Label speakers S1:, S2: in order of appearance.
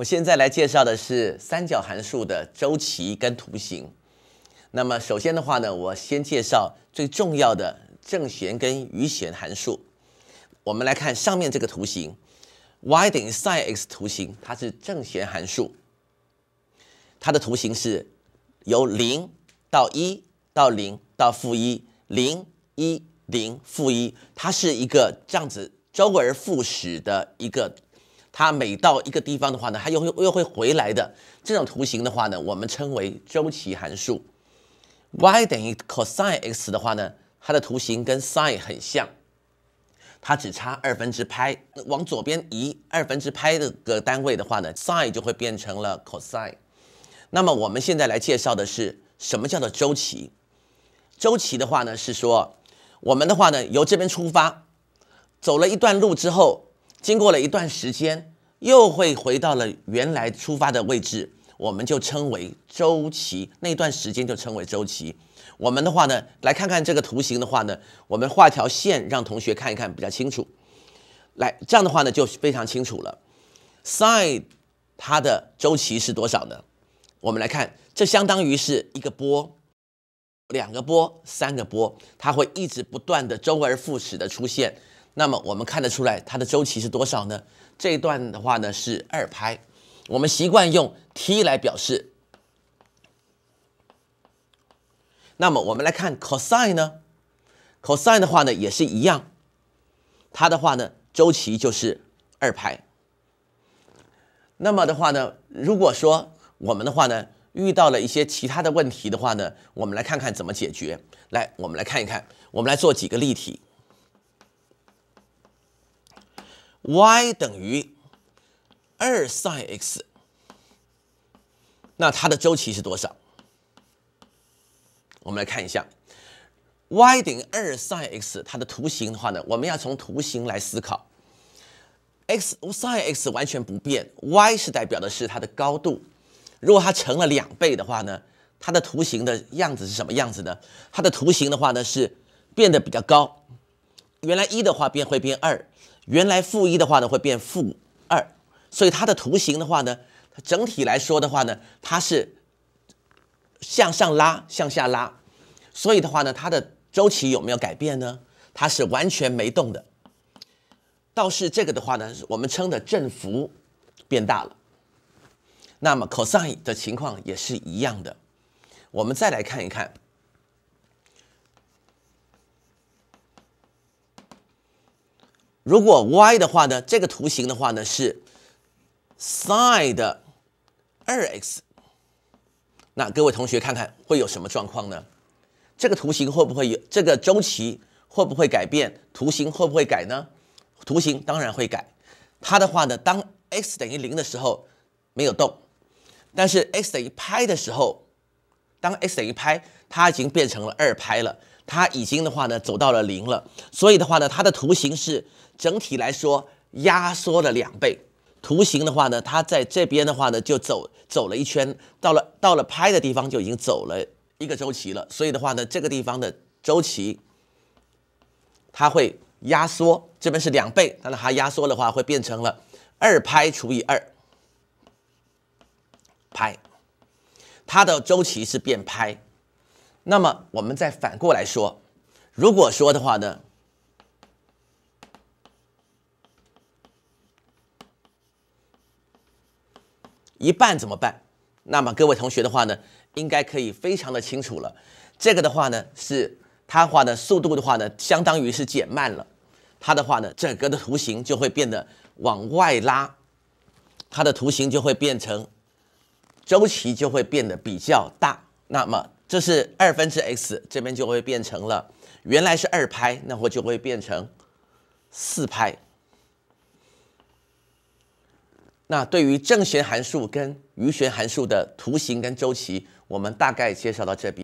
S1: 我现在来介绍的是三角函数的周期跟图形。那么首先的话呢，我先介绍最重要的正弦跟余弦函数。我们来看上面这个图形，y 等于 sinx 图形，它是正弦函数，它的图形是由零到一到零到负一零一零负一，它是一个这样子周而复始的一个。它每到一个地方的话呢，它又会又会回来的。这种图形的话呢，我们称为周期函数。y 等于 cosine x 的话呢，它的图形跟 sin 很像，它只差二分之派往左边移二分之派的个单位的话呢，sin 就会变成了 cosine。那么我们现在来介绍的是什么叫做周期？周期的话呢，是说我们的话呢，由这边出发，走了一段路之后。经过了一段时间，又会回到了原来出发的位置，我们就称为周期。那段时间就称为周期。我们的话呢，来看看这个图形的话呢，我们画条线，让同学看一看比较清楚。来，这样的话呢，就非常清楚了。sin，它的周期是多少呢？我们来看，这相当于是一个波，两个波，三个波，它会一直不断的周而复始的出现。那么我们看得出来，它的周期是多少呢？这一段的话呢是二拍，我们习惯用 T 来表示。那么我们来看 cosine 呢？cosine 的话呢也是一样，它的话呢周期就是二拍。那么的话呢，如果说我们的话呢遇到了一些其他的问题的话呢，我们来看看怎么解决。来，我们来看一，看我们来做几个例题。y 等于二 sin x，那它的周期是多少？我们来看一下，y 等于二 sin x，它的图形的话呢，我们要从图形来思考。x sin x 完全不变，y 是代表的是它的高度。如果它乘了两倍的话呢，它的图形的样子是什么样子呢？它的图形的话呢，是变得比较高。原来一的话变会变二。原来负一的话呢，会变负二，所以它的图形的话呢，它整体来说的话呢，它是向上拉、向下拉，所以的话呢，它的周期有没有改变呢？它是完全没动的，倒是这个的话呢，我们称的振幅变大了。那么 cosine 的情况也是一样的，我们再来看一看。如果 y 的话呢，这个图形的话呢是 sin 的二 x。那各位同学看看会有什么状况呢？这个图形会不会有？这个周期会不会改变？图形会不会改呢？图形当然会改。它的话呢，当 x 等于零的时候没有动，但是 x 等于派的时候，当 x 等于派，它已经变成了二派了。它已经的话呢，走到了零了，所以的话呢，它的图形是整体来说压缩了两倍。图形的话呢，它在这边的话呢，就走走了一圈，到了到了拍的地方就已经走了一个周期了。所以的话呢，这个地方的周期它会压缩，这边是两倍，但是它压缩的话会变成了二拍除以二拍，它的周期是变拍。那么我们再反过来说，如果说的话呢，一半怎么办？那么各位同学的话呢，应该可以非常的清楚了。这个的话呢，是它画的速度的话呢，相当于是减慢了。它的话呢，整个的图形就会变得往外拉，它的图形就会变成，周期就会变得比较大。那么这是二分之 x，这边就会变成了原来是二拍，那会就会变成四拍。那对于正弦函数跟余弦函数的图形跟周期，我们大概介绍到这边。